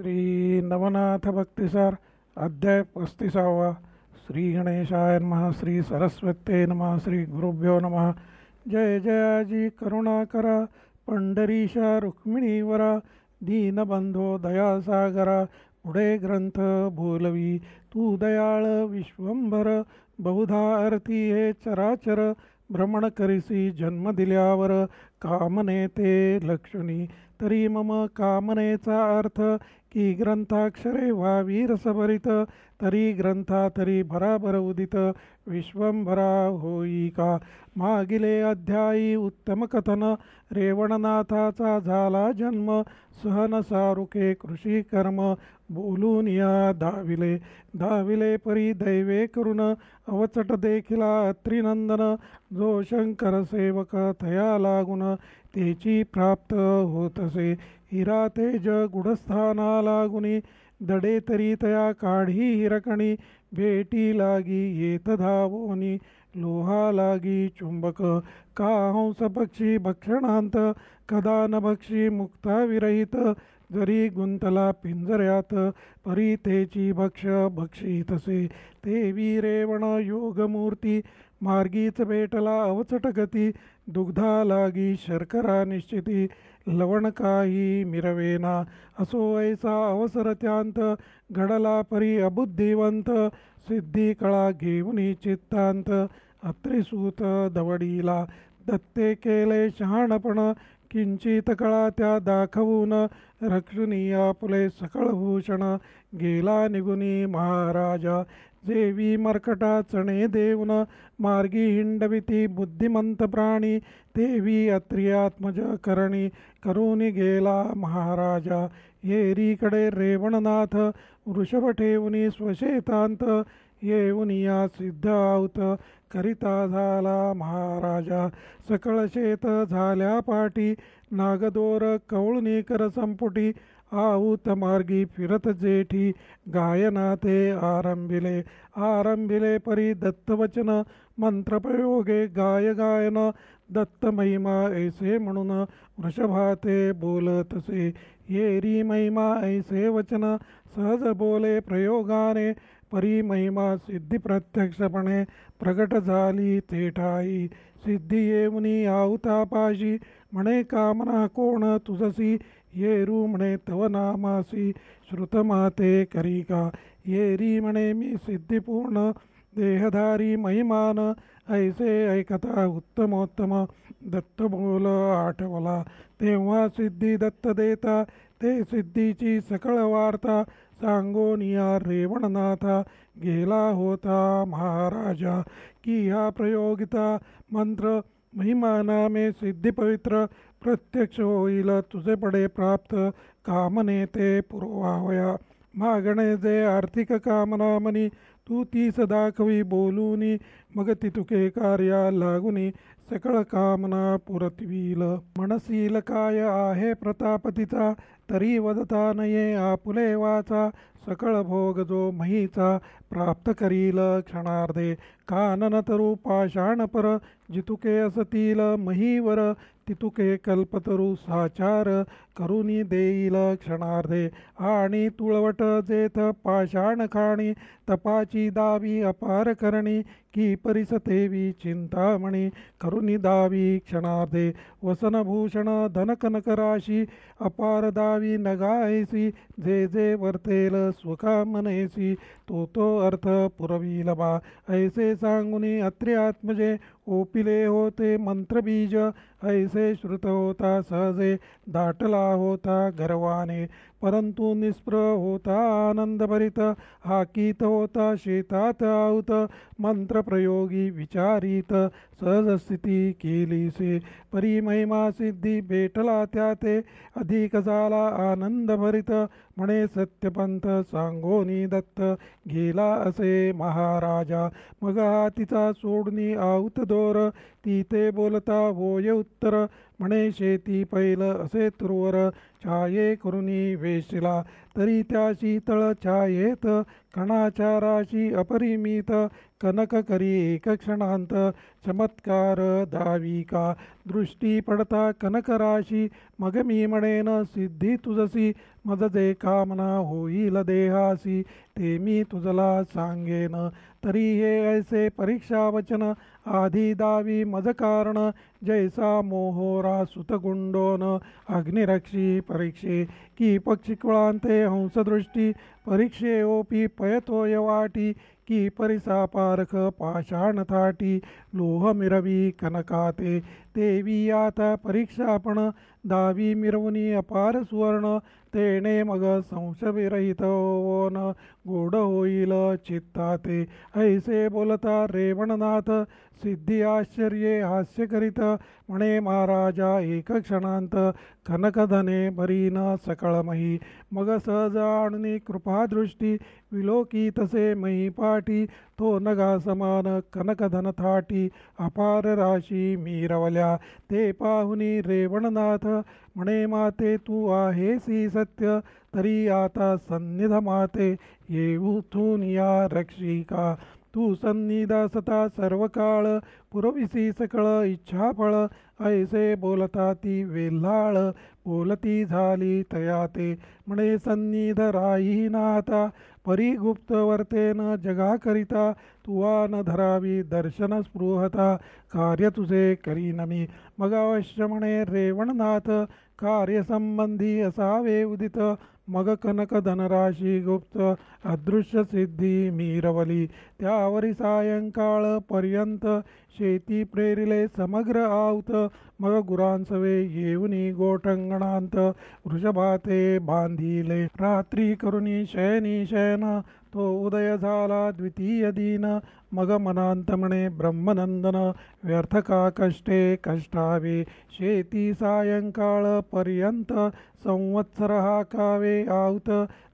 श्री नवनाथ भक्तिसार अध्याय पस्तीसावा श्री गणेशाय नम श्री सरस्वते नमः श्री गुरुभ्यो नमः जय जयाजी करुणाकरा पंढरीशा रुक्मिणीवरा दीनबंधो दयासागरा पुढे ग्रंथ भोलवी तू दयाळ विश्वंभर बहुधा आरती हे चराचर भ्रमण करिसी जन्म दिल्यावर कामने ते लक्ष्मी तरी मम कामनेचा अर्थ ही ग्रंथाक्षरे वा वीरसभरित तरी ग्रंथा तरी भराभर उदित विश्वंभरा होई का मागिले अध्यायी उत्तम कथन रेवणनाथाचा झाला जन्म सहन सारुके कृषी कर्म बोलून या दाविले दाविले परी दैवे करुण अवचट देखिला त्रिनंदन जो शंकर सेवक थया लागून तेची प्राप्त होतसे हिरा तेज गुढस्थाना लागुनी दडे तरी तया काढी हिरकणी भेटी लागी येत धावोनी लोहा लागी चुंबक का हंस पक्षी भक्षणांत कदा न भक्षी मुक्ता विरहित जरी गुंतला पिंजऱ्यात परितेची भक्ष भक्षी तसे ते वीरेवण योगमूर्ती मार्गीच बेटला अवचट गती दुग्धा लागी शर्करा निश्चिती लवण काही मिरवेना असो ऐसा त्यांत घडला परी अबुद्धिवंत सिद्धी कळा घेऊन चित्तांत अत्रिसूत दवडीला दत्ते केले शहाणपण किंचित कळा त्या दाखवून रक्षुनिया फुले सकळभूषण गेला निगुनी महाराजा देवी मर्कटा चणे देवन मार्गी हिंडविती बुद्धिमंत प्राणी देवी अत्रियात्मज करणी करुणी गेला महाराजा येरीकडे रेवणनाथ वृषभ ठेवणी स्वशेतांत येऊनिया सिद्ध करिता झाला महाराजा सकळ शेत झाल्या पाठी नागदोर कवळणी कर संपुटी आऊत मार्गी फिरत जेठी ते आरंभिले आरंभिले परी दत्तवचन मंत्रप्रयोगे गाय गायन दत्त महिमा ऐसे म्हणून वृषभाते बोलतसे येरी महिमा ऐसे वचन सहज बोले प्रयोगाने महिमा सिद्धी प्रत्यक्षपणे प्रगट झाली ते ठाई सिद्धी येऊनी पाशी म्हणे कामना कोण तुझसी येरू म्हणे तव नामासी श्रुतमाते करी का येरी म्हणे मी सिद्धिपूर्ण देहधारी महिमान ऐसे ऐकता उत्तमोत्तम दत्त बोल आठवला तेव्हा सिद्धी दत्त देता ते सिद्धीची सकळ वार्ता सांगोनिया रेवणनाथा गेला होता महाराजा की या प्रयोगिता मंत्र महिमाना मे सिद्धी पवित्र प्रत्यक्ष होईल तुझे पडे प्राप्त कामने ते पुरवावया मागणे जे आर्थिक कामना मनी तू ती सदा कवी बोलूनी मग तितुके तुके कार्या लागुनी सकळ कामना पुरतवील मनसील काय आहे प्रतापतीचा तरी वदता नये आपुले वाचा जो महीचा प्राप्त करील क्षणार्धे कानन पाषाण पाषाणपर जितुके असतील महीवर तितुके कल्पतरू साचार करुनी देईल क्षणार्धे आणि तुळवट जेथ पाषाण खाणी तपाची दावी अपार करणी की परिसतेवी चिंतामणी करुनी दावी क्षणार्धे वसनभूषण धनकनकराशी अपार दावी नगायसी जे जे वर्तेल स्वकामनयसि तो तो अर्थ पुरवी लबा ऐसे सांगुनी अत्रे आत्मजे ओपिले होते मंत्र बीज, ऐसे श्रुत होता सहजे दाटला होता गर्वाने परंतु निस्प्र होता आनंद भरित हाकीत होता शेतात आहुत प्रयोगी विचारित सहजस्थिती केली से परिमहिमा सिद्धी भेटला त्या ते अधिक झाला भरित म्हणे सत्यपंथ सांगोनी दत्त गेला असे महाराजा मग तिचा सोडणी आऊत दोर ती ते बोलता वोय उत्तर म्हणे शेती पैल असे तुरवर छाये करुणी वेशिला तरी त्या शीतळ छायेत कणाच्या राशी अपरिमित कनक करी एक क्षणांत चमत्कार दाविका दृष्टी पडता कनक राशी मग मी सिद्धी तुझसी मज कामना होईल देहासी ते मी तुझला सांगेन तरी हे ऐसे परीक्षा वचन आधी दावी मज कारण जैसा मोहोरा सुतगुंडोन अग्निरक्षी परीक्षे की पक्षिकुळांते हंसदृष्टी परीक्षे ओपी पयतो यवाटी की परिसा पारख पाषाण थाटी लोहमिरवी कनकाते देवी आता परीक्षापण दावी मिरवणी अपार सुवर्ण तेणे मग संशविरहित न गोड होईल चित्ता ते ऐसे बोलता रेवणनाथ सिद्धी आश्चर्ये हास्य करीत म्हणे महाराजा एक क्षणांत कनकधने सकळ सकळमही मग सहजा आणि कृपादृष्टी विलोकी तसे मही पाठी तो नगा समान कनकधन थाटी अपार राशी मीरवल्या ते पाहुनी रेवणनाथ म्हणे माते तू आहेसी सत्य तरी आता सन्निध माते थून या रक्षिका तू सन्निदासता सर्व काळ पुरविसी सकळ इच्छाफळ ऐसे बोलता ती वेल्हाळ बोलती झाली तया ते म्हणे सन्निध राही नाता परी गुप्त वर्तेन जगाकरिता तुवा न धरावी दर्शन स्पृहता कार्य तुझे करी नमी, मग अवश्य म्हणे रेवणनाथ कार्यसंबंधी असावे उदित मग कनक धनराशी गुप्त अदृश्य सिद्धी मीरवली त्यावरी सायंकाळ पर्यंत शेती प्रेरिले समग्र आवत मग गुरांसवे येऊनी गोटंगणांत वृषभाते बांधिले रात्री करुणी शयनी शयन तो उदय झाला द्वितीय दिन मग मनांतमणे ब्रह्मनंदन व्यर्थ का कष्टे कष्टावे शेती पर्यंत संवत्सर हा कावे आवत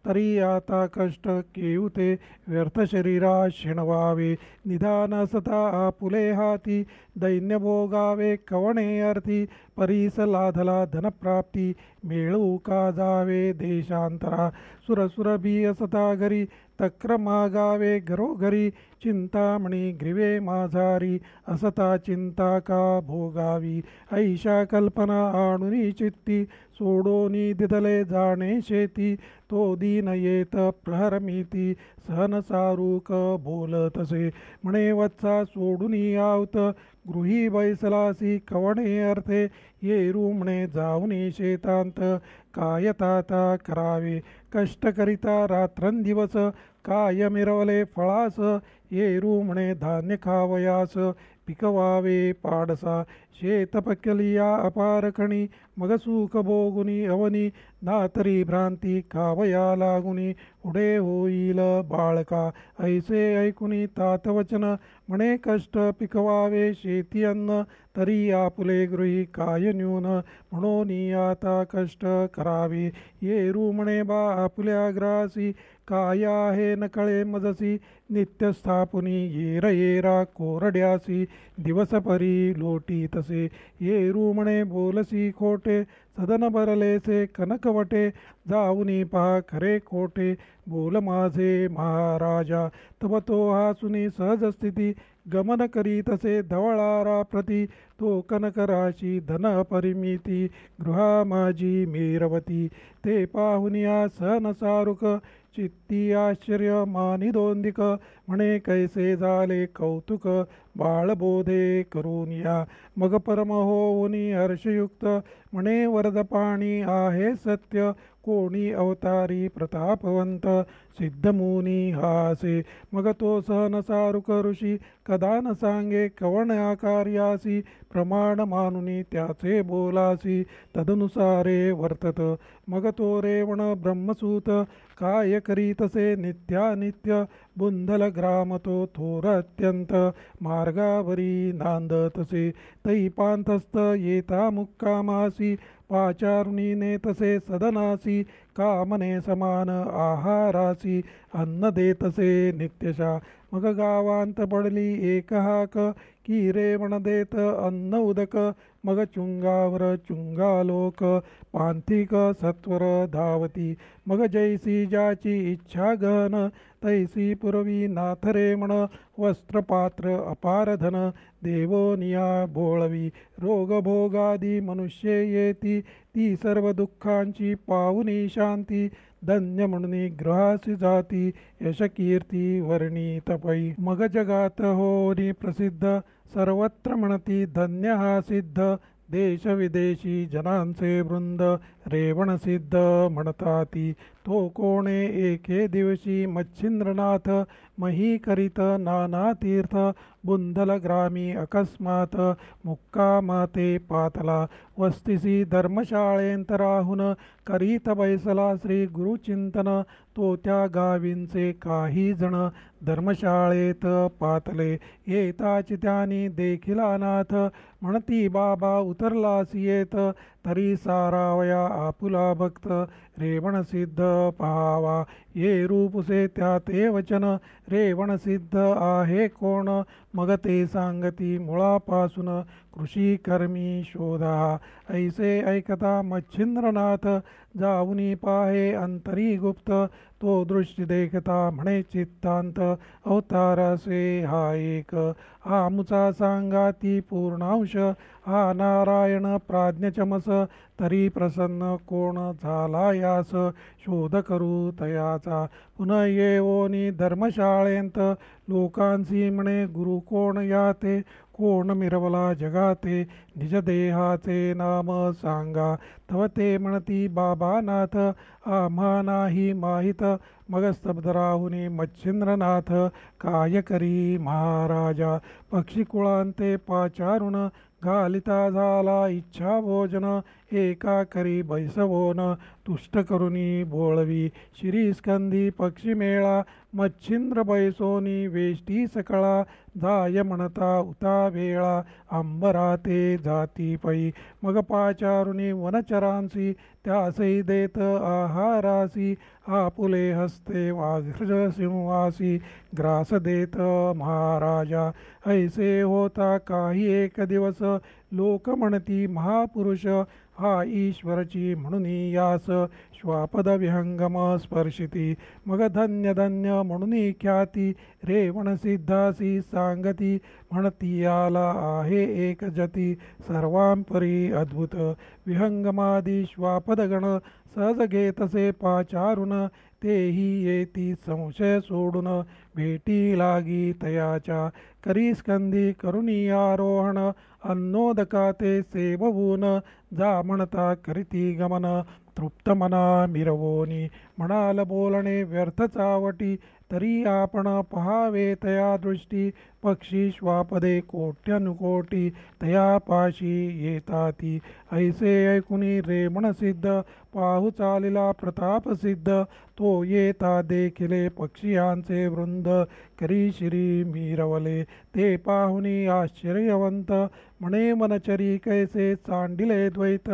तरी आता कष्ट केवते व्यर्थ शरीरा शिणवावे निधान सता आपुले हाती दैन्य भोगावे कवणे अर्थी परीस लाधला धनप्राप्ती मेळू का जावे देशांतरा सुरसुरबी असता घरी तक्रमागावे घरोघरी चिंतामणी ग्रिवे माझारी असता चिंता का भोगावी ऐशा कल्पना आणुनी चित्ती सोडोनी दिदले जाणे शेती तो दीन येत प्रहरमिती सहन बोल तसे म्हणे वत्सा सोडुनी आवत गृही बैसलासी कवणे अर्थे ये रुमणे जाऊनी शेतांत कायताता करावे कष्टकरिता रात्रंदिवस काय मिरवले फळास येरू म्हणे धान्य खावयास पिकवावे पाडसा शेतपकलिया अपारखणी मगसूक बोगुनी अवनी नातरी भ्रांती कावया लागुनी उडे होईल बाळका ऐसे ऐकुनी तातवचन म्हणे कष्ट पिकवावे शेती अन्न तरी आपुले गृही काय न्यून म्हणून आता कष्ट करावे येरू म्हणे बा आपल्या ग्रासी काय आहे नकळे मजसी नित्यस्थापुनी येर येरा कोरड्यासी दिवसपरी लोटी तसे ये रुमणे बोलसी खोटे सदन बरलेसे कनकवटे जाऊनी पहा खरे खोटे बोल माझे महाराजा तव तो हा सुनी स्थिती गमन करी तसे धवळारा प्रती तो कनकराशी धन परिमिती गृहा माझी मेरवती ते पाहुनिया सहनसारुक चित्ती आश्चर्य मानिदोंदिक म्हणे कैसे झाले कौतुक बाळबोधे करून या मग परम होऊनी हर्षयुक्त म्हणे वरदपाणी आहे सत्य कोणी अवतारी प्रतापवंत सिद्धमुनी हासे मग तो सहन सारुक ऋषी कदा न सांगे कवण आकार्यासी प्रमाण मानुनी त्याचे बोलासी तदनुसारे वर्तत मग तो रेवण ब्रह्मसूत काय करीतसे नित्यानित्य बुंदल ग्राम तो अत्यंत मार्गावरी नांदतसे तई येता मुक्कामासी पाचारुणीने तसे सदनासी कामने समान आहारासी अन्न देतसे नित्यशा मग गावांत पडली एक हाक की देत अन्न उदक मग चुंगावर चुंगालोक पांथिक सत्वर धावती मग जैसी जाची इच्छा गहन तैसी पुरवी नाथ वस्त्र वस्त्रपात्र अपारधन देवोनिया भोळवी भोगादी मनुष्ये येती ती सर्व दुःखांची पाहुनी शांती धन्य म्हणून ग्रहासी जाती यशकीर्ती वर्णी तपई मग जगात होनी प्रसिद्ध सर्वत्र म्हणती धन्य हा सिद्ध देशविदेशी जनांचे वृंद रेवणसिद्ध म्हणता ती तो कोणे एके दिवशी मच्छिंद्रनाथ मही करीत नाना तीर्थ ग्रामी अकस्मात मुक्कामाते माते पातला वस्तिसी राहून करीत बैसला श्री गुरुचिंतन तो त्या गावींचे काही जण धर्मशाळेत पातले येताची त्यानी देखिला म्हणती बाबा उतरलास येत तरी सारावया आपुला भक्त रेवण सिद्ध पावा ये रूपसे त्या ते वचन सिद्ध आहे कोण मग ते सांगती मुळापासून कृषी कर्मी शोधा ऐसे ऐकता मच्छिंद्रनाथ जाऊनी पाहे अंतरी गुप्त तो दृष्टी देखता म्हणे चित्तांत अवतारासे हा एक हा आमुचा सांगा ती पूर्णांश हा नारायण चमस तरी प्रसन्न कोण झाला यास शोध करू तयाचा पुनः येवोनी धर्मशाळेंत लोकांसी म्हणे गुरु कोण याते कोण मिरवला जगाते निज देहाचे नाम सांगा तव ते म्हणती बाबानाथ आम्हा नाही माहीत मग स्तब्धराहुनी मच्छिंद्रनाथ काय करी महाराजा पक्षी कुळांते पाचारुण घालिता झाला इच्छा भोजन एका करी बैसवोन तुष्ट करुणी भोळवी पक्षी मेळा मच्छिंद्र बैसोनी वेष्टी सकळा जाय म्हणता उता वेळा अंबरा ते जाती पै मग पाचारुणी वनचरांसी त्यासै देत आहारासी आपुले हस्ते वाघ्रज सिंहासी ग्रास देत महाराजा ऐसे होता काही एक दिवस लोक म्हणती महापुरुष हा ईश्वरची म्हणून यास श्वापद विहंगम स्पर्शिती मग धन्य धन्य म्हणून ख्याती रेवण सिद्धासी सांगती म्हणती याला आहे एक जती सर्वांपरी अद्भुत विहंगमादी श्वापदगण सहज घेतसे पाचारुण तेही येती संशय सोडून भेटी लागी तयाचा करी स्कंदी करुणी आरोहण अन्नोदका ते सेववून जा म्हणता करीती गमन तृप्तमना मिरवोनी म्हणाल बोलणे व्यर्थ चावटी, तरी आपण पहावे तया दृष्टी पक्षी श्वापदे कोट्यानुकोटी तया पाशी येताती ऐसे ऐकुनी सिद्ध, पाहु चालिला प्रताप सिद्ध, तो येता देखिले पक्षियांचे वृंद करी श्री मीरवले, ते पाहुनी आश्चर्यवंत म्हणे मनचरी कैसे चांडिले द्वैत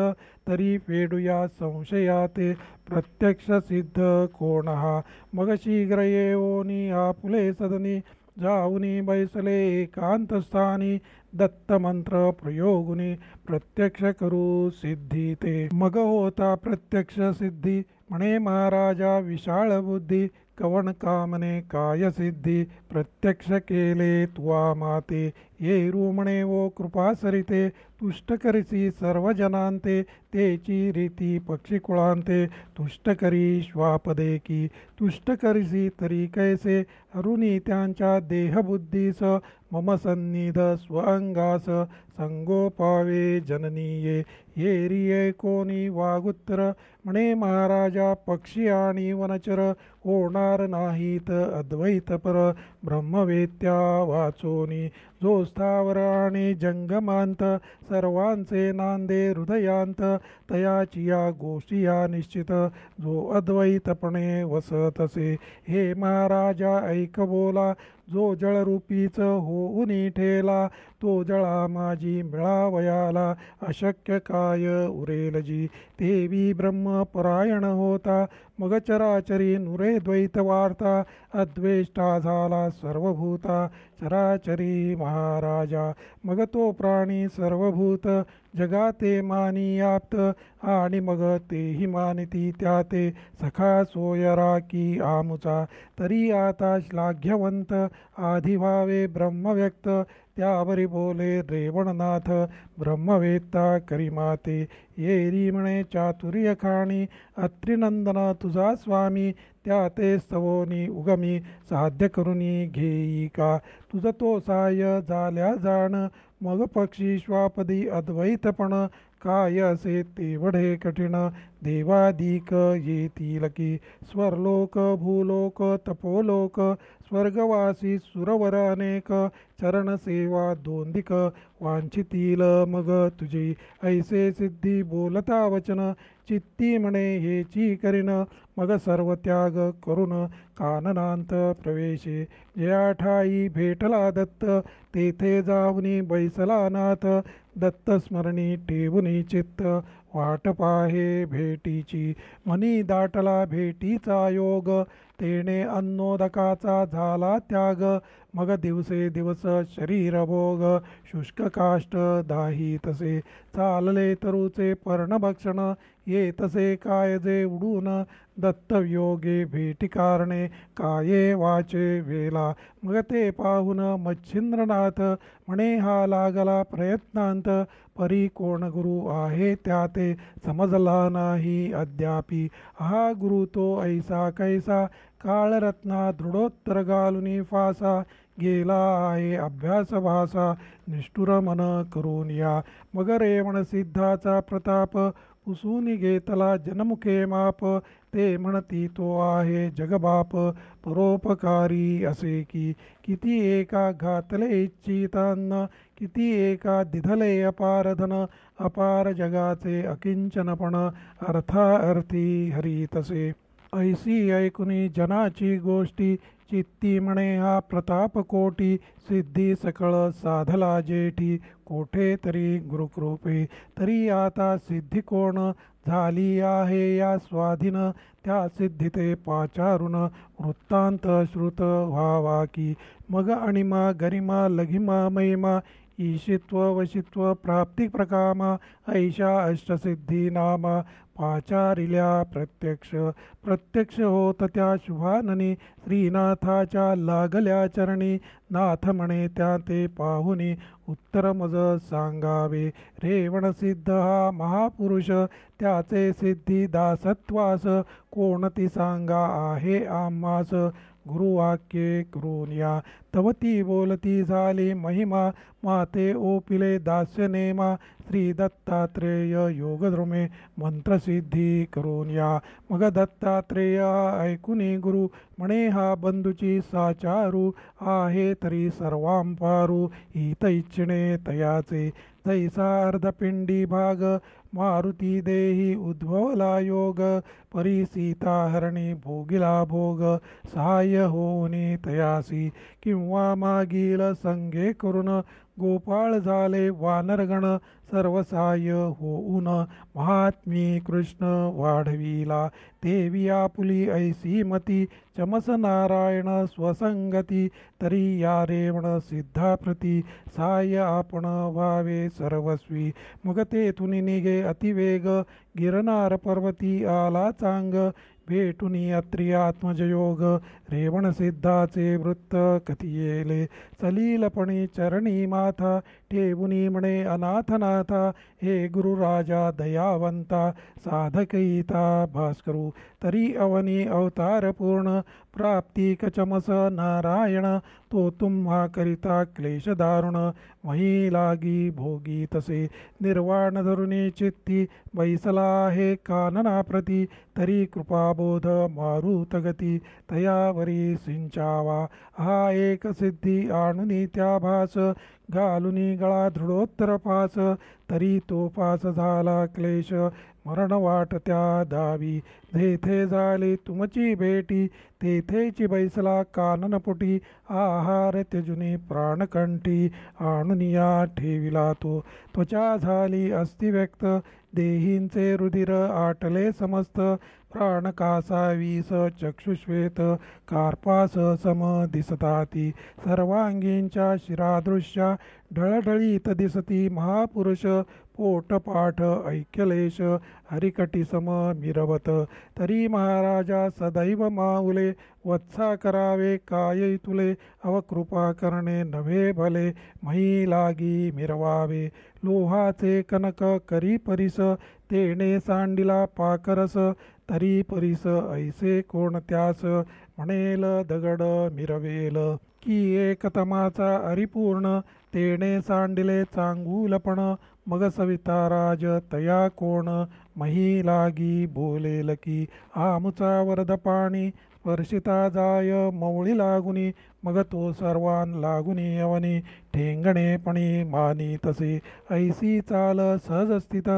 तरी फेडूया संशयाते सिद्ध कोण हा मग शीघ्र ओनी सदनी जाऊनी बैसले एकांतस्थानी दत्तमंत्र प्रयोगुनी प्रत्यक्ष करू सिद्धी ते मग होता प्रत्यक्ष सिद्धी म्हणे महाराजा विशाळ बुद्धी कवन कामने काय सिद्धी प्रत्यक्ष केले त्वा माते ये रुमणे वो कृपा सरिते तुष्ट करिसी सर्व जनांते तेची रीती तुष्ट करी श्वापदे की तुष्ट करिसी तरी कैसे अरुणी त्यांच्या देहबुद्धीस मम सन्निध स्वंगास संगोपावे जननीये रिये कोणी वागुत्र म्हणे महाराजा पक्षी आणि वनचर होणार नाहीत अद्वैत अद्वैतपर ब्रह्मवेत्या वाचोनी जो स्थावर आणि जंगमांत सर्वांचे नांदे हृदयांत तयाची या गोष्टी या निश्चित जो अद्वैतपणे वसतसे हे महाराजा ऐक बोला जो जळरूपीच होऊनी ठेला तो जळा माझी मिळावयाला अशक्य काय उरेलजी देवी परायण होता मग चराचरी नुरे द्वैत वार्ता अद्वेष्टा झाला सर्वभूता चराचरी महाराजा मग तो प्राणी सर्वभूत जगाते मानी आप्त आणि मग तेही मानिती त्या ते सखा सोयरा की आमुचा तरी आता श्लाघ्यवंत आधिभावे ब्रह्मव्यक्त त्यावरी बोले रेवणनाथ ब्रह्मवेत्ता करिमाते ये रिमणे चातुर्य खाणी अत्रिनंदन तुझा स्वामी त्या ते सवोनी उगमी साध्य करुनी घेई का तुझ तो साय झाल्या जाण मग पक्षी श्वापदी अद्वैतपण काय असे तेवढे कठीण देवादिक येतील की स्वरलोक भूलोक तपोलोक स्वर्गवासी सुरवर अनेक सेवा दोंदिक वांछितील मग तुझी ऐसे सिद्धी बोलता वचन चित्ती म्हणे हेची करीन मग सर्व त्याग करून काननांत प्रवेशे जयाठाई भेटला दत्त तेथे जावनी बैसला नाथ दत्त स्मरणी ठेवणी चित्त वाट पाहे भेटीची मनी दाटला भेटीचा योग तेने अन्नोदकाचा झाला त्याग मग दिवसे दिवस शरीर भोग, शुष्क काष्ट दाही तसे चालले तरुचे पर्णभक्षण ये तसे काय जे उडून भेटी भेटीकारणे काये वाचे वेला मगते पाहुन मच्छिंद्रनाथ म्हणे हा लागला प्रयत्नांत परी कोण गुरु आहे त्या ते समजला नाही अद्यापि हा गुरु तो ऐसा कैसा काळरत्ना दृढोत्तर घालुनी फासा गेला आहे अभ्यास भासा निष्ठुर मन करून या मग रेवण सिद्धाचा प्रताप पुसून घेतला जनमुखे माप ते म्हणती तो आहे जगबाप परोपकारी असे की किती एका घातले इच्छितांना किती एका दिधले अपारधन अपार जगाचे अकिंचनपण अर्थी हरी तसे ऐसी ऐकुनी जनाची गोष्टी चित्ती म्हणे हा प्रताप कोटी सिद्धी सकळ साधला जेठी कोठे तरी गुरुकृपे तरी आता सिद्धी कोण झाली आहे या स्वाधीन त्या सिद्धिते पाचारुण वृत्तांत श्रुत व्हावा की मग अणिमा गरिमा लघिमा महिमा ईशित्व वशित्व प्रकामा ऐशा अष्टसिद्धी नामा आचारिल्या प्रत्यक्ष प्रत्यक्ष होत त्या शुभाननी श्रीनाथाच्या लागल्या चरणी नाथ म्हणे त्या ते पाहुनी उत्तर मज सांगावे सिद्ध हा महापुरुष त्याचे सिद्धी दासत्वास कोणती सांगा आहे आम्हास गुरुवाक्ये करून तवती बोलती झाली महिमा माते ओपिले दास्य नेमा श्री दत्तात्रेय योगद्रुमे मंत्रसिद्धी करून या मग दत्तात्रेय ऐकुनी गुरु म्हणे हा बंधूची साचारू आहे तरी सर्वांपारू हित इच्छिणे तयाचे तैसा अर्धपिंडी भाग मारुती देही उद्भवला योग परी सीता हरणी भोगिला भोग सहाय्य होऊनी तयासी किंवा मागील संगे करून गोपाळ झाले वानरगण सर्वसाय होऊन महात्मी कृष्ण वाढविला देवी आपुली ऐसी मती चमस नारायण स्वसंगती तरी या रेवण सिद्धाप्रती साय आपण वावे सर्वस्वी मग तेथून निघे अतिवेग गिरनार पर्वती आला चांग भेटून अत्रिय आत्मजयोग सिद्धाचे वृत्त कथियेले सलीलपणी चरणी माथा ठेवुनी म्हणे अनाथनाथा हे गुरुराजा दयावंता साधकैता भास्करू तरी अवनी अवतार पूर्ण प्राप्ती कचमस नारायण तो तुम्हा करिता क्लेश दारुण मही लागी भोगी तसे निर्वाण धरुणी चित्ती बैसला हे काननाप्रती तरी कृपाबोध मारुतगती तयावरी सिंचावा हा एक सिद्धी आणुनी भास गालुनी गळा दृढोत्तर पाच तरी तो पाच झाला क्लेश मरण वाट त्या दावी जेथे झाले तुमची भेटी तेथेची बैसला काननपुटी आहार त्यजुनी प्राणकंठी आणुनिया ठेविला तो त्वचा झाली व्यक्त देहींचे रुधिर आटले समस्त प्राणकासावीस चक्षुश्वेत कार्पास सम दिसताती सर्वांगींच्या शिरादृश्या ढळढळीत दिसती महापुरुष पोटपाठ ऐक्यलेश सम मिरवत तरी महाराजा सदैव माऊले वत्सा करावे काय तुले अवकृपा करणे नवे भले मही लागी मिरवावे लोहाचे कनक करी परिस तेणे सांडिला पाकरस तरी परिस ऐसे कोण त्यास म्हणेल दगड मिरवेल की एकतमाचा अरिपूर्ण तेणे सांडिले चांगूलपण मग सविता राज तया कोण मही लागी बोलेल की आमचा वरद वर्षिता जाय मौळी लागुनी मग तो सर्वान लागुनी यवनी ठेंगणेपणी मानी तसे ऐसी चाल सहज स्थित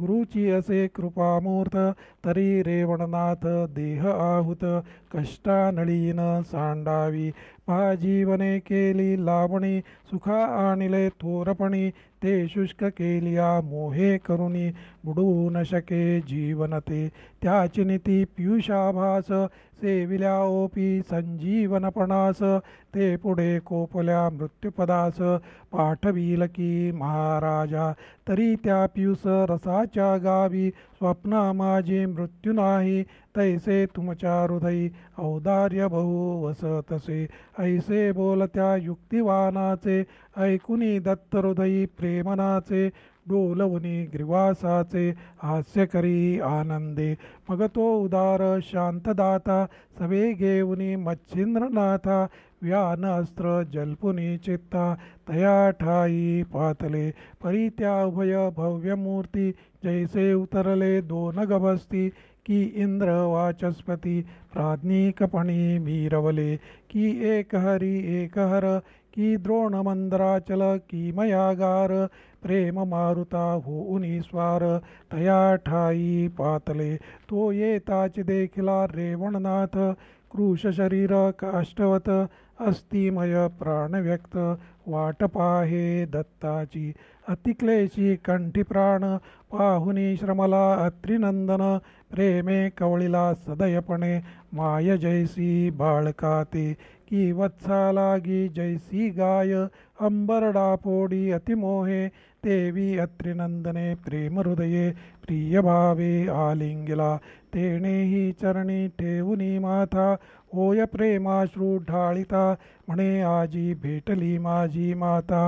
गुरुची असे कृपामूर्त तरी रेवणनाथ देह आहुत कष्टा कष्टानळीन सांडावी जीवने केली लावणी सुखा आणिले थोरपणी ते शुष्क केलिया मोहे करुणी बुडू न शके जीवन ते त्याची नीती पियुषाभास सेविल्या ओपी संजीवनपणास ते पुढे कोपल्या मृत्युपदास पाठविल की महाराजा तरी त्या पियुस रसाच्या गावी स्वप्ना माझे मृत्यू नाही तैसे तुमच्या हृदय औदार्य वस तसे ऐसे बोलत्या युक्तिवानाचे ऐकुनी हृदयी प्रेमनाचे डोलवुनी ग्रीवासाचे हास्य करी आनंदे मग तो उदार शांतदाता सवे घेऊनी मच्छिंद्रनाथा व्यान अस्त्र जल्पुनी चित्ता तया ठाई पातले परित्या उभय भव्य मूर्ती जैसे उतरले दोन गभस्ती की इंद्र वाचस्पती प्राज्ञिकपणी भीरवले की एक हरी एक हर की मंद्राचल की मयागार प्रेम मारुता होऊनी स्वार तया ठाई पातले तो येताच देखिला रेवणनाथ कृष शरीर काष्टवत प्राण व्यक्त वाट पाहे दत्ताची अतिक्लेशी कंठी प्राण पाहुनी श्रमला अत्रिनंदन प्रेमे कवळीला सदयपणे माय जैसी बाळकाते की वत्सा लागी जैसी गाय अंबरडा पोडी अतिमोहे देवी अत्रिनंदने प्रेमहृदये प्रियभावे आलिंगिला तेणेही चरणी ठेवुनी माथा ओय प्रेमाश्रू श्रुढाळिता म्हणे आजी भेटली माजी माता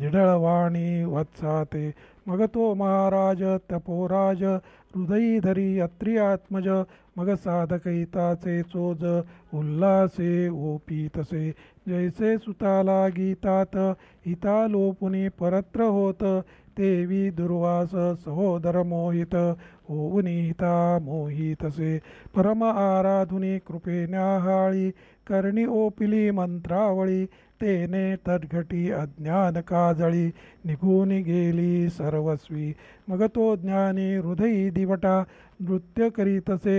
निडळवाणी वत्साते मग तो महाराज तपोराज हृदयी धरी अत्रियात्मज मग साधकैताचे चोज उल्लासे ओपी तसे जैसे सुताला गीतात हिता लोपुनी परत्र होत तेवी दुर्वास सहोदर मोहित होऊनी हिता मोहितसे परम आराधुनी कृपे न्याहाळी कर्णी ओपिली मंत्रावळी तेने तटघटी अज्ञान काजळी निघून गेली सर्वस्वी मग तो ज्ञानी हृदयी दिवटा नृत्य करीतसे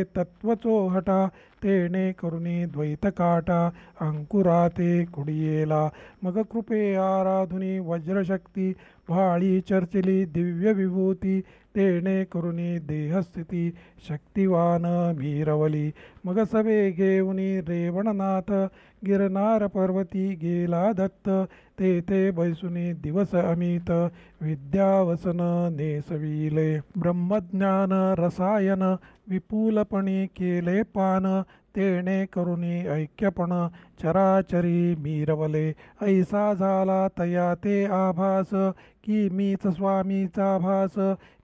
हटा, तेने करुणी द्वैतकाटा अंकुराते कुडियेला मग कृपे आराधुनी वज्रशक्ती भाळी चर्चिली दिव्य विभूती तेणे करुणी देहस्थिती शक्तिवान मीरवली। मग सवे घेऊनी रेवणनाथ गिरनार पर्वती गेला दत्त ते बैसुनी दिवस अमित विद्यावसन नेसविले ब्रह्मज्ञान रसायन विपुलपणी केले पान तेणे करुणी ऐक्यपण चराचरी मिरवले ऐसा झाला तया ते आभास की मीच स्वामीचा भास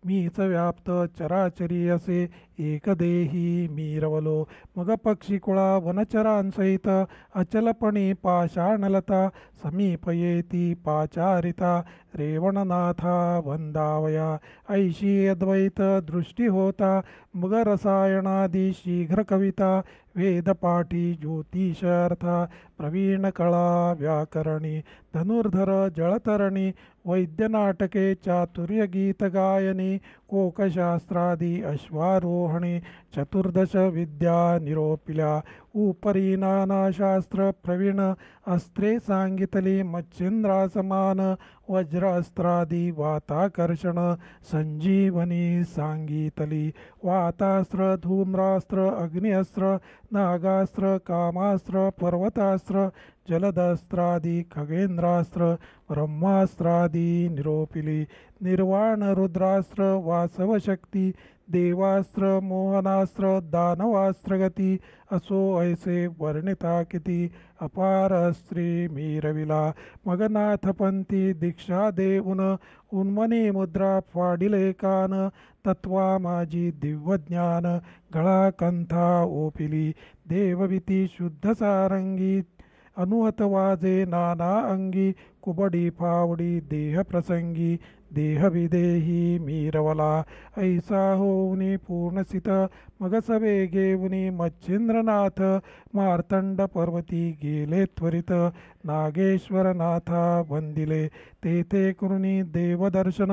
मीच व्याप्त चराचरी असे एकदेही मी रवलो मग पक्षी वनचरांसहित अचलपणी पाषाणलता समीप येती पाचारिता रेवणनाथा वंदावया ऐशी अद्वैत दृष्टी होता मग रसायनादी शीघ्रकविता वेदपाठी ज्योतिषार्था प्रवीणकळा व्याकरणी धनुर्धर जळतरणी वैद्यनाटके चातुर्यगीतगायनी me कोकशास्त्रादि अश्वारोहणे चतुर्दशविद्या निरोपिल्या उपरी प्रवीण अस्त्रे सांगितली मच्छिंद्रासमान वज्रास्त्रादी वाताकर्षण संजीवनी सांगितली वातास्त्र धूम्रास्त्र अग्निअस्त्र नागास्त्र कामास्त्र पर्वतास्त्र जलदस्त्रादी खगेंद्रास्त्र ब्रह्मास्त्रादी निरोपिली रुद्रास्त्र वा सवशक्ती देवास्त्र मोहनास्त्र दानवास्त्रगती असो ऐसे वर्णिता किती अपार स्त्री मी रविला मगनाथपंथी दीक्षा देऊन उन्मनी मुद्रा फाडिले कान तत्वा माझी दिव्यज्ञान गळा कंथा ओपिली देवविती शुद्ध सारंगी अनुहत वाजे नाना अंगी कुबडी फावडी प्रसंगी देह विदेही मी ऐसा होऊनी पूर्णसित मगसवे गेवनी मच्छिंद्रनाथ मार्तंड पर्वती गेले त्वरित नागेश्वरनाथा बंदिले तेथे कृणी देवदर्शन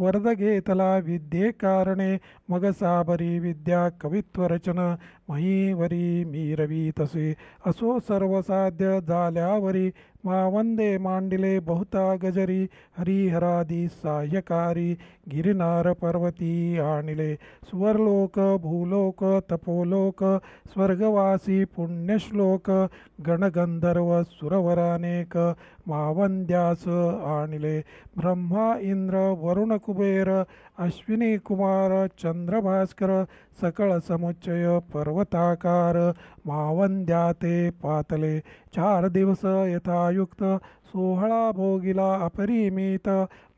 वरद घेतला विद्ये कारणे मगसाबरी विद्या कवित्व रचन महीवरी मीरवी तसे असो सर्वसाध्य झाल्यावरी मावंदे मांडिले बहुता गजरी हरिहरादी साह्यकारी गिरिनार पर्वती आणिले सुवरलोक भूलोक लोक तपोलोक स्वर्गवासी पुण्यश्लोक गणगंधर्व सुरवरानेक मावंद्यास आनिले, ब्रह्मा इंद्र वरुण कुबेर अश्विनी कुमार चंद्रभास्कर सकळ समुच्चय पर्वताकार मावंद्या ते पातले चार दिवस यथायुक्त सोहळा भोगिला अपरिमित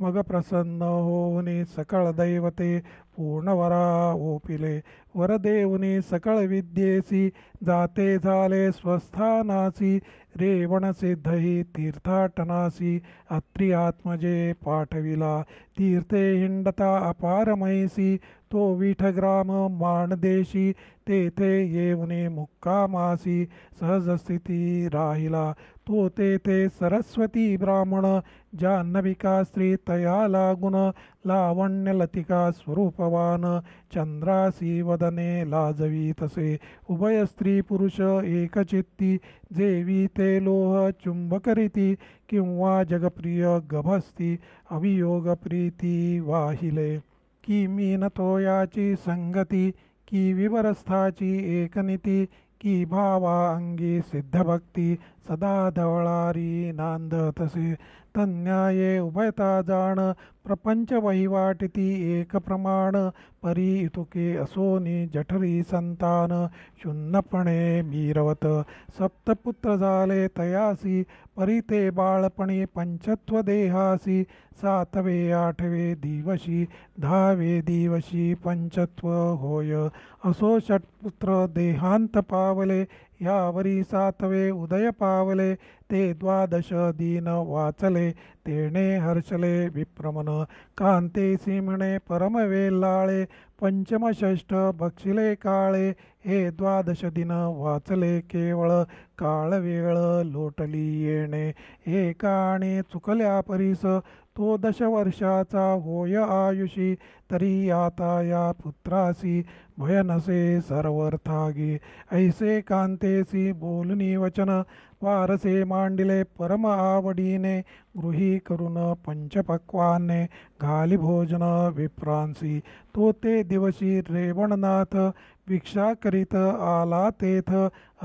मग प्रसन्न होऊने सकळ दैवते पूर्णवरा ओपिले वरदेवने सकळ विद्येसी जाते झाले स्वस्थानासी सिद्धही तीर्थाटनासी अत्रि आत्मजे पाठविला तीर्थे हिंडता अपारमयसी तो विठग्राम माणदेशी तेथे येवने मुक्कामासी सहजस्थिती राहिला तो तेथे सरस्वती ब्राह्मण जान्नविका स्त्री तया लागुन लावण्यलतिका स्वरूपवान चंद्रासी वदने लाजवी तसे उभय स्त्री पुरुष एकचित्ती जेवी ते लोह चुंबकरीती किंवा जगप्रिय गभस्ती अवियोग वाहिले की मीनतो याची संगती की विवरस्थाची एकनिती की भावा अंगी सिद्धभक्ती सदा धवळारी नांद तसे तन्याये उभयता जाण प्रपंच वहिवाटिती एक प्रमाण परी इतुके असोनी जठरी संतान शुन्नपणे मीरवत सप्तपुत्र झाले तयासी परी ते बाळपणी पंचत्व देहासी सातवे आठवे दिवशी धावे दिवशी पंचत्व होय असो षटपुत्र देहांत पावले यावरी सातवे उदय पावले ते द्वादश दिन वाचले तेणे हर्षले विप्रमन कांते सिमणे परमवेल्लाळे पंचमष्ठ बक्षिले काळे हे द्वादश दिन वाचले केवळ काळवेळ लोटली येणे हे काणे चुकल्या परीस तो दशवर्षाचा होय आयुषी तरी आता या पुत्रासी भयनसे सर्वर्थागी ऐसे कांतेसी बोलनी वचन वारसे मांडिले परम आवडीने गृही करून पंचपक्वाने घाली भोजन विप्रांसी तो ते दिवशी रेवणनाथ भिक्षा करीत आला तेथ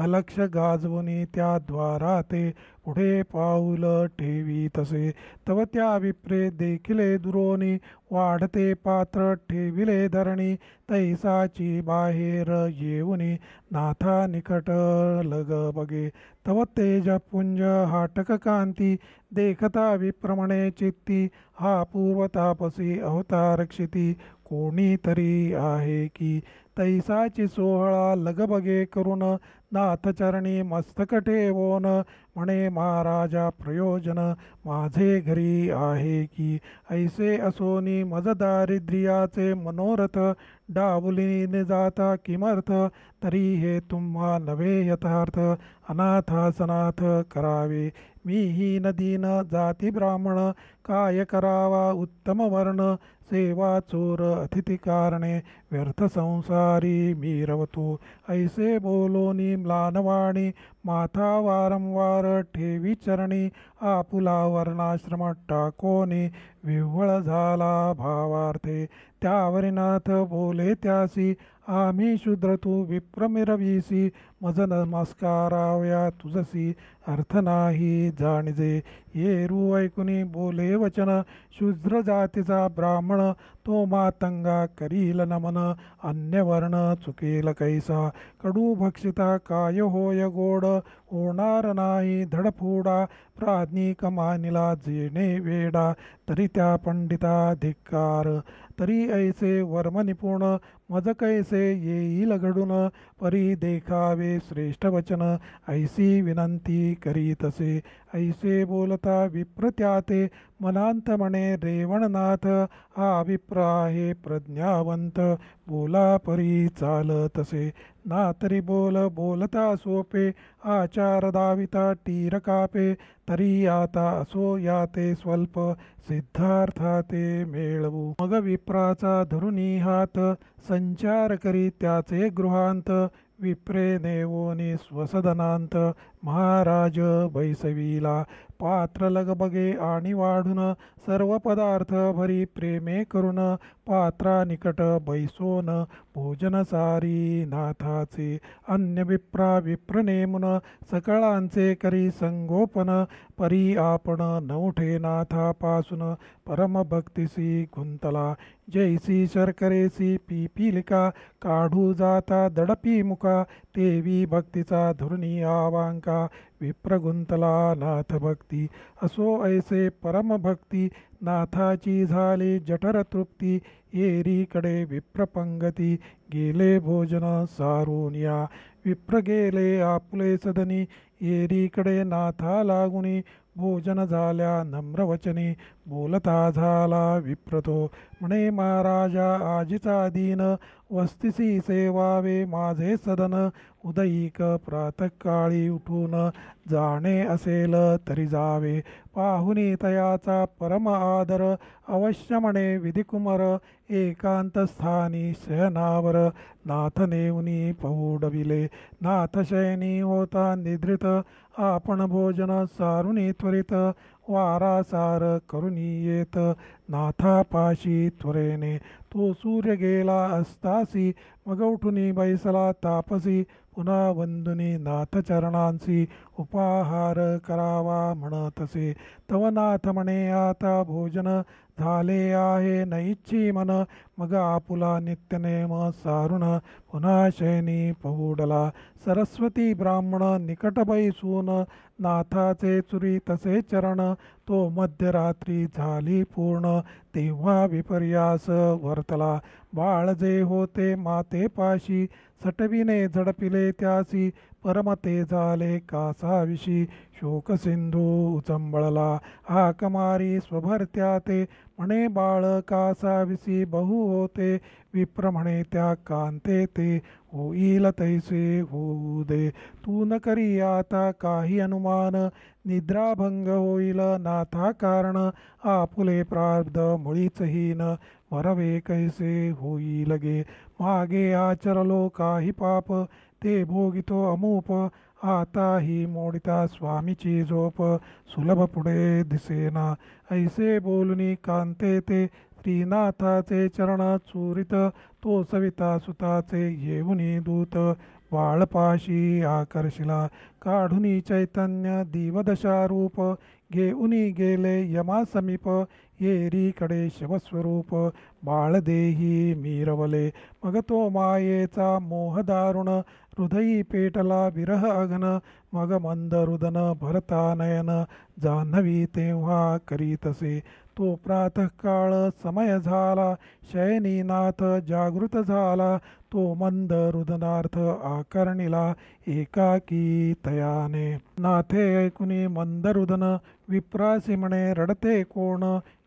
अलक्ष गाजवुनी त्या द्वारा ते पुढे पाऊल ठेवी तसे तव त्या अभिप्रे देखिले दुरोनी वाढते पात्र ठेविले धरणी तैसाची बाहेर येऊनी नाथा निकट लग बगे तव तेज पुंज हाटक कांती देखता विप्रमणे चित्ती हा पूर्व पूर्वतापसी अवतारक्षिती कोणीतरी आहे की तैसाची सोहळा लगबगे करून नाथचरणी मस्तक ठेवून म्हणे महाराजा प्रयोजन माझे घरी आहे की ऐसे असोनी मज दारिद्र्याचे मनोरथ डावलीने जाता किमर्थ तरी हे तुम्हा नवे यथार्थ अनाथासनाथ करावे मी ही नदीन जाती ब्राह्मण काय करावा उत्तम वर्ण सेवा चोर अतिथी कारणे व्यर्थ संसारी मिरवतो ऐसे बोलोनी म्लानवाणी माथा वारंवार ठेवी चरणी आपुला वर्णाश्रम टाकोनी विव्वळ झाला भावार्थे त्यावरीनाथ बोले त्यासी आम्ही शूद्र तू विप्रमिरवीसी मज नमस्कारावया तुझसी अर्थ नाही जाणजे ये रू ऐकुनी बोले वचन शूद्र जातीचा ब्राह्मण तो मातंगा करील नमन अन्यवर्ण चुकील कैसा कडू भक्षिता काय होय गोड होणार नाही धडफोडा प्राज्ञी कमानिला जेणे वेडा तरी त्या पंडिता धिक्कार तरी ऐसे वर्म मज कैसे येईल घडून परी देखावे श्रेष्ठ वचन ऐसी विनंती करी तसे ऐसे बोलता विप्रत्याते ते मनांत म्हणे रेवणनाथ हा अभिप्रा प्रज्ञावंत बोला परी चाल तसे ना तरी बोल बोलता सोपे आचार दाविता टीर कापे तरी आता असो ते स्वल्प सिद्धार्थाते ते मेळवू मग विप्राचा धरुनी हात संचार करी त्याचे गृहांत विप्रे नेवोनी स्वसदनांत महाराज बैसवीला पात्र लगबगे आणि वाढून सर्व पदार्थ भरी प्रेमे करून पात्रा निकट बैसोन भोजन सारी नाथाचे अन्य विप्रा विप्रनेमुन सकळांचे करी संगोपन परी आपण नवठे नाथापासून भक्तीसी गुंतला जैसी शर्करेसी पीपीलिका काढू जाता दडपी मुका तेवी भक्तीचा धुरणी आवांक का विप्रगुंतला नाथ भक्ती असो ऐसे भक्ती नाथाची झाली जठर तृप्ती विप्र विप्रपंगती गेले भोजन सारून विप्र गेले आपले सदनी एरीकडे नाथा लागुनी भोजन झाल्या नम्रवचनी बोलता झाला विप्रतो म्हणे महाराजा आजीचा दीन वस्तिसी सेवावे माझे सदन उदयिक प्रातःकाळी उठून जाणे असेल तरी जावे पाहुनी तयाचा परम आदर अवश्य म्हणे विधिकुमर एकांतस्थानी शयनावर पहुडविले पौडविले नाथशयनी होता निद्रित आपण भोजन सारुनी त्वरित वारासार करुनी येत नाथापाशी त्वरेने तो सूर्य गेला असतासी मग उठुनी बैसला तापसी पुन्हा वंदुनी नाथचरणांशी उपाहार करावा म्हणतसे तव नाथ म्हणे आता भोजन झाले आहे न मन मग आपुला नित्यनेम सारुण पुन्हा शैनी पहुडला सरस्वती ब्राह्मण निकट बैसून नाथाचे चुरी तसे चरण तो मध्यरात्री झाली पूर्ण तेव्हा विपर्यास वर्तला बाळ जे होते माते पाशी सटविने झडपिले त्यासी परमते झाले कासाविषी शोकसिंधू उचंबळला हा कमारी स्वभरत्या ते म्हणे बाळ कासाविषी बहु होते विप्रमणे त्या कांते ते होईल तैसे होऊ दे तू न करी आता काही अनुमान निद्राभंग होईल नाथा कारण आपुले प्रार्ध मुळीच हीन वरवे कैसे होईल गे मागे आचरलो काही पाप ते भोगितो अमूप आता ही मोडिता स्वामीची झोप सुलभ पुढे दिसेना ऐसे बोलुनी कांते ते श्रीनाथाचे चरणा चुरित तो सविता सुताचे येऊनी दूत वाळपाशी आकर्षिला काढुनी चैतन्य दिवदशारूप घेऊनी गेले यमा कडे येरीकडे शिवस्वरूप बाळदेही मीरवले मग तो मायेचा मोहदारुण हृदयी पेटला विरह अघन मग मंद रुदन भरतानयन जान्हवी तेव्हा करीतसे तो प्रातःकाळ समय झाला शयनीनाथ जागृत झाला तो मंद रुदनार्थ आकर्णिला एकाकी तयाने नाथे ऐकुनी मंदरुदन विप्रासि म्हणे रडते कोण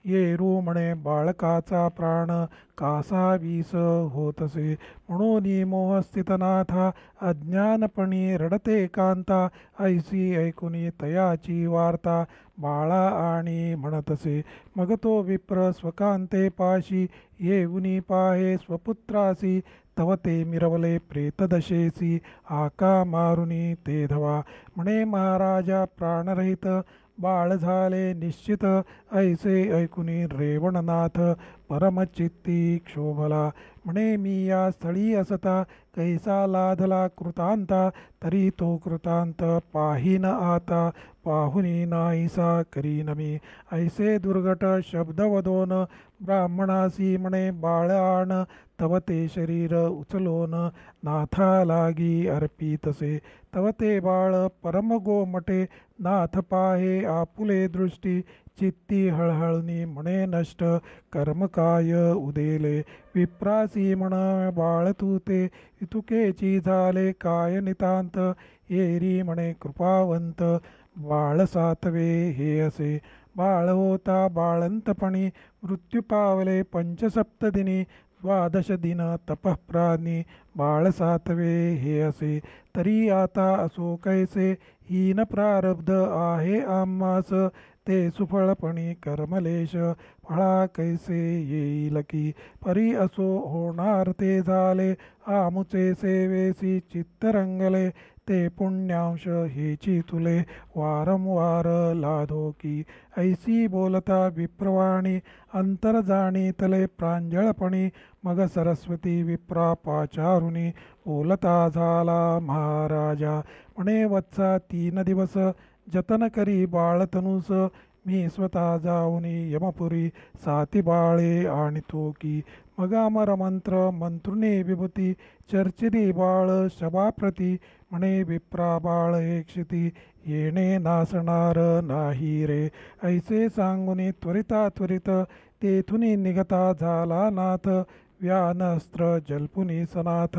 येरू म्हणे बाळकाचा प्राण कासावीस होतसे म्हणून मोहस्थितनाथा अज्ञानपणी रडते कांता ऐसी ऐकुनी तयाची वार्ता बाळा आणि म्हणतसे मग तो विप्र स्वकांते पाशी येऊनी पाहे स्वपुत्रासी तव ते मिरवले प्रेतदशेसी आका मारुनी ते धवा म्हणे महाराजा प्राणरहित बाळ झाले निश्चित ऐसे ऐकुनी रेवणनाथ परमचित्ती क्षोभला म्हणे मी या स्थळी असता कैसा लाधला कृतांता तरी तो कृतांत पाहिन आता पाहुनी नाहीसा करी नमी ऐसे दुर्घट शब्द वदोन ब्राह्मणासी म्हणे बाळाण तव ते शरीर उचलोन नाथा लागी अर्पितसे तव ते बाळ परम गोमटे नाथ पाहे आपुले दृष्टी चित्ती हळहळणी म्हणे नष्ट कर्मकाय उदेले विप्रासी म्हण बाळ तू ते इतुकेची झाले काय नितांत येरी म्हणे कृपावंत बाळ सातवे हे असे बाळ होता बाळंतपणी मृत्यू पावले पंचसप्तदिनी द्वादश दिन तपःप्राणी बाळ सातवे हे असे तरी आता असो कैसे हीन प्रारब्ध आहे आम्हास ते सुफळपणी कर्मलेश फळा कैसे येईल की परी असो होणार ते झाले आमुचे सेवेसी चित्तरंगले ते पुण्यांश हेची तुले वारंवार लाधो की ऐसी बोलता विप्रवाणी अंतर जाणी तले प्रांजळपणी मग सरस्वती विप्रा पाचारुणी बोलता झाला महाराजा म्हणे वत्सा तीन दिवस जतन करी बाळतनुस मी स्वतः जाऊनी यमपुरी साती बाळे आणतो की मगामर मंत्र मंत्रुणी विभूती चर्चिनी बाळ शबाप्रती म्हणे विप्रा बाळ क्षिती येणे नासणार नाही रे ऐसे सांगुनी त्वरिता त्वरित तेथुनी निघता झाला नाथ व्यानस्त्र जल्पुनी सनाथ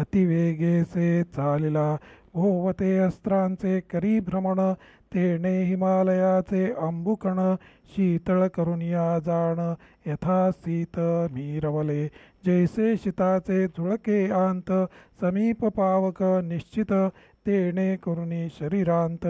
अतिवेगेसे चालिला भोवते अस्त्रांचे करी भ्रमण तेणे हिमालयाचे अंबुकण शीतळ करून या जाण यथा शीत मीरवले जैसे शिताचे झुळके आंत समीप पावक निश्चित तेणे करुणी शरीरांत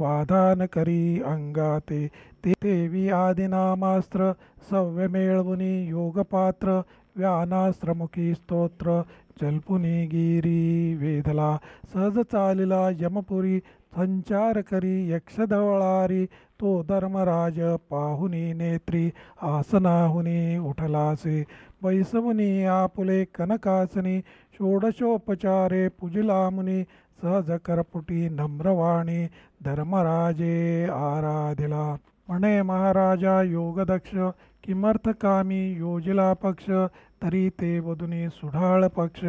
वाधान करी अंगाते ते देवी आदिनामास्त्र सव्य मेळवुनी योगपात्र व्यानास्त्रमुखी स्तोत्र जल्पुनी गिरी वेधला सहज चालिला यमपुरी संचार करी यक्षधवळारी तो धर्मराज पाहुनी नेत्री आसनाहुनी उठलासे वैसमुनी आपुले कनकासनी षोडशोपचारे पुजिलामुनी सहजकरपुटी नम्रवाणी धर्मराजे आराधिला मणे महाराजा योगदक्ष कामी योजिला पक्ष तरी ते वधुनी सुढाळ पक्ष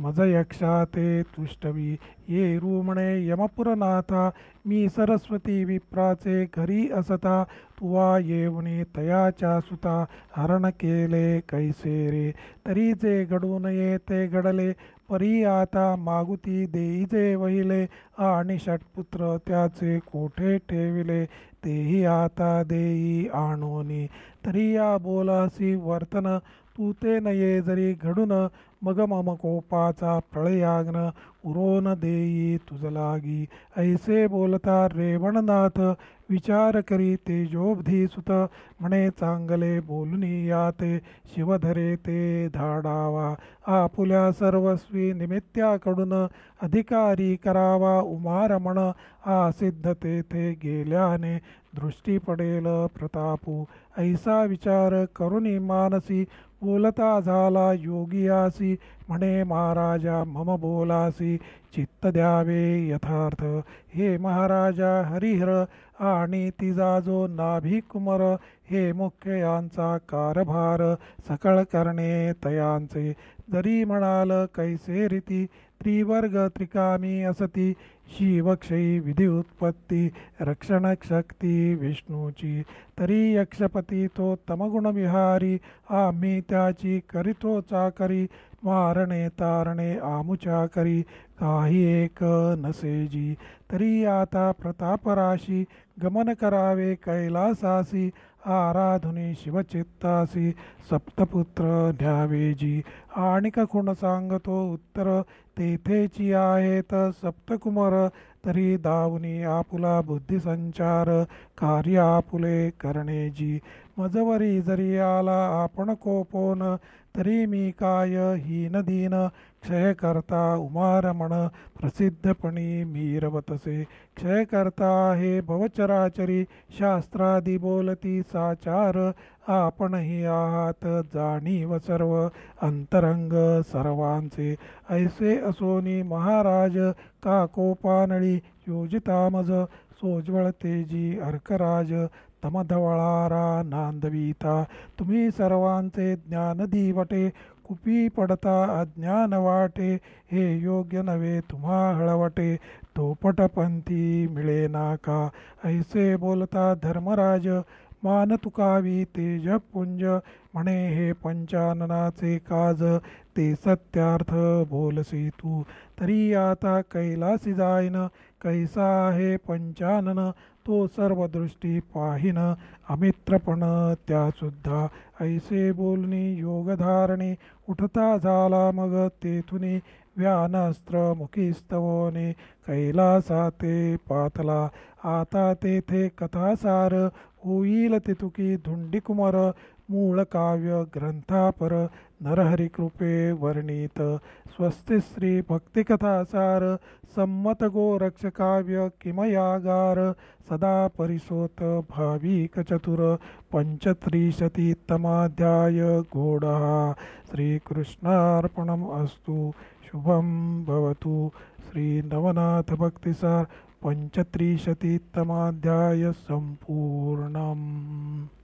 मज यक्षा ते तुष्टवी ये रुमणे यमपुरनाथा मी सरस्वती विप्राचे घरी असता तुवा येवणे तयाच्या सुता हरण केले कैसे रे तरी जे घडून नये ते घडले परी आता मागुती देईजे वहिले आणि षटपुत्र त्याचे कोठे ठेविले तेही आता देई आणोनी तरी या बोलासी वर्तन तू ते नये जरी घडून मग मम कोपाचा प्रळयाग्न उरोन देई तुझलागी ऐसे बोलता रेवणनाथ विचार करी ते जोबधी सुत म्हणे चांगले या ते शिवधरे ते धाडावा आपुल्या सर्वस्वी निमित्त्याकडून अधिकारी करावा उमारमण आसिद्ध तेथे गेल्याने दृष्टी पडेल प्रतापू ऐसा विचार करुणी मानसी बोलता झाला योगी आसी म्हणे महाराजा मम बोलासी चित्त द्यावे यथार्थ हे महाराजा हरिहर आणि तिजा जो नाभी कुमर हे मुख्य यांचा कारभार सकळ करणे तयांचे जरी म्हणाल कैसे रीती त्रिवर्ग त्रिकामी असती शिवक्षयी विधी उत्पत्ती रक्षण विष्णूची तरी यक्षपती तो तमगुण विहारी आम्ही त्याची करितो चाकरी मारणे तारणे आमुचा करी काही एक नसे जी तरी आता प्रतापराशी गमन करावे कैलासासी आराधुनी शिवचित्तासी सप्तपुत्र जी आणिक कुण सांगतो उत्तर तेथेची आहेत सप्तकुमार तरी दावनी आपुला बुद्धिसंचार कार्य आपुले जी मजवरी जरी आला आपण कोपोन तरी मी काय हीन दीन क्षय क्षयकर्ता उमारमण प्रसिद्धपणी मीरवतसे करता हे भवचराचरी शास्त्रादी बोलती साचार आपण ही आहात जाणीव सर्व अंतरंग सर्वांचे ऐसे असोनी महाराज का कोपानळी मज सोज्वळ तेजी अर्कराज धमधवळारा नांदविता तुम्ही सर्वांचे वटे कुपी पडता अज्ञान वाटे हे योग्य नव्हे तुम्हा हळवटे पटपंथी मिळे नाका ऐसे बोलता धर्मराज मान तुकावी तेजपुंज म्हणे हे पंचाननाचे काज ते सत्यार्थ बोलसी तू तरी आता कैलासी जायन कैसा आहे पंचानन तो सर्व दृष्टी पाहिन अमित्रपण त्यासुद्धा ऐसे बोलणी योगधारणे उठता झाला मग तेथुनी व्यानस्त्र स्तवने कैलासा ते पातला आता तेथे कथासार होईल धुंडी कुमार मूळ काव्य ग्रंथापर कृपे वर्णित स्वस्तिश्री भक्तिकथासार सम्मतगोरक्षकाव्य किमयागार सदा परिशोत गोडा श्री गोडः श्रीकृष्णार्पणम् अस्तु शुभं भवतु श्रीनवनाथभक्तिसार पञ्चत्रिंशतितमाध्याय सम्पूर्णम्